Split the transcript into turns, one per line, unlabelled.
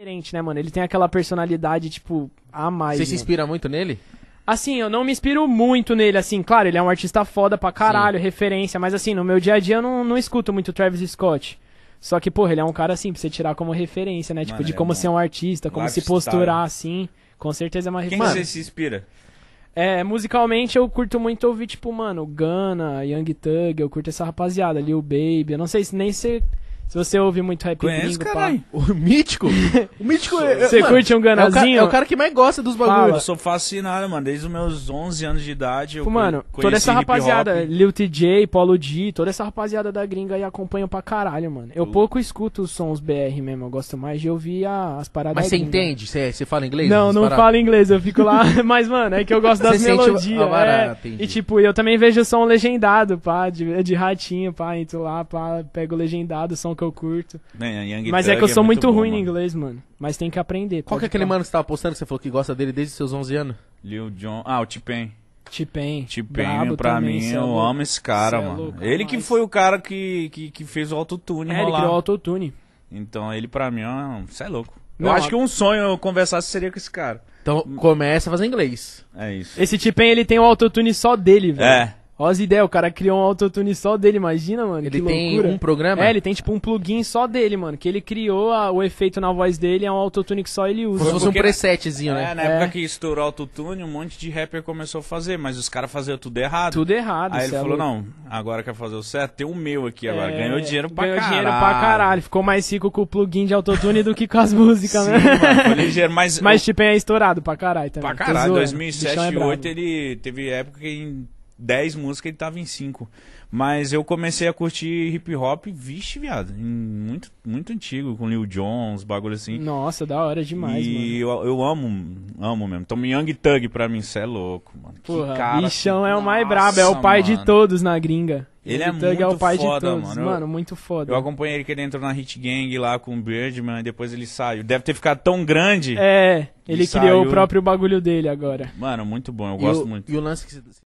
diferente, né, mano? Ele tem aquela personalidade, tipo, a mais. Você se inspira muito nele? Assim, eu não me inspiro muito nele, assim, claro, ele é um artista foda pra caralho, Sim. referência, mas assim, no meu dia a dia eu não, não escuto muito Travis Scott. Só que, porra, ele é um cara assim, pra você tirar como referência, né? Tipo, mano, tipo, de é como é ser um artista, como se posturar assim. Com certeza é uma referência. Quem você se inspira? É, musicalmente eu curto muito ouvir, tipo, mano, Gana, Young Thug, eu curto essa rapaziada, Lil Baby. Eu não sei se nem se se você ouve muito rap Conhece, gringo, caralho. O Mítico? O Mítico é... Você mano, curte um ganazinho? É o, cara, é o cara que mais gosta dos bagulhos. Eu sou fascinado, mano. Desde os meus
11 anos de idade, eu mano, toda essa rapaziada,
Lil TJ, Paulo D, toda essa rapaziada da gringa aí acompanha pra caralho, mano. Eu uh. pouco escuto os sons BR mesmo. Eu gosto mais de ouvir a, as paradas Mas você entende? Você fala inglês? Não, não falo inglês. Eu fico lá... Mas, mano, é que eu gosto das melodias. É, e, tipo, eu também vejo som legendado, pá, de, de ratinho, pá. Entro lá, pá, pego legendado, som que eu curto. Man, né, Young Mas é Thug é que eu é sou é muito, muito ruim em inglês, mano. Mas tem que aprender. Qual que é aquele mano
que você tava postando que você falou que gosta dele desde seus 11 anos? Lil Jon. Ah, o Tipen. Tipen. Tipen, pra também, mim, eu é amo esse cara, mano. louco, ele mas... que foi o cara que, que, que fez o autotune, É, rolar. ele criou o autotune. Então, ele pra mim, você é louco.
Não, eu acho que um sonho eu conversasse seria com esse cara. Então, começa a fazer inglês. É isso. Esse Tipen, ele tem o autotune só dele, velho. É. Ó as ideias, o cara criou um autotune só dele, imagina, mano. Ele que tem um programa? É, ele tem tipo um plugin só dele, mano. Que ele criou a, o efeito na voz dele, é um autotune que só ele usa. Como se fosse um presetzinho, é, né? É, na época é. que
estourou o autotune, um monte de rapper começou a fazer, mas os caras faziam tudo errado. Tudo errado, Aí ele é falou, não, agora quer fazer o certo, tem o meu aqui agora. ganhou dinheiro pra ganhou caralho. Ganhou dinheiro pra caralho.
Ficou mais rico com o plugin de autotune do que com as músicas, Sim, né? ligeiro, mas. Mas o... Tipo, é estourado pra caralho também. Pra caralho, 2007 e 2008
ele teve época que em 10 músicas, ele tava em 5. Mas eu comecei a curtir hip hop, vixe, viado, muito, muito antigo, com Lil Jones, bagulho assim.
Nossa, da hora demais, e mano. E
eu, eu, amo, amo mesmo. Então, Young Thug pra mim, cê é louco, mano.
Porra, que cara, assim. bichão é o mais brabo, é o pai mano. de todos na gringa. Ele é muito é o pai foda, de todos, mano. mano. muito foda. Eu
acompanhei ele que ele entrou na Hit Gang lá com o Birdman, depois ele saiu. Deve ter ficado tão grande. É, ele criou saiu. o próprio
bagulho dele agora.
Mano, muito bom, eu e gosto o, muito.
E o lance que você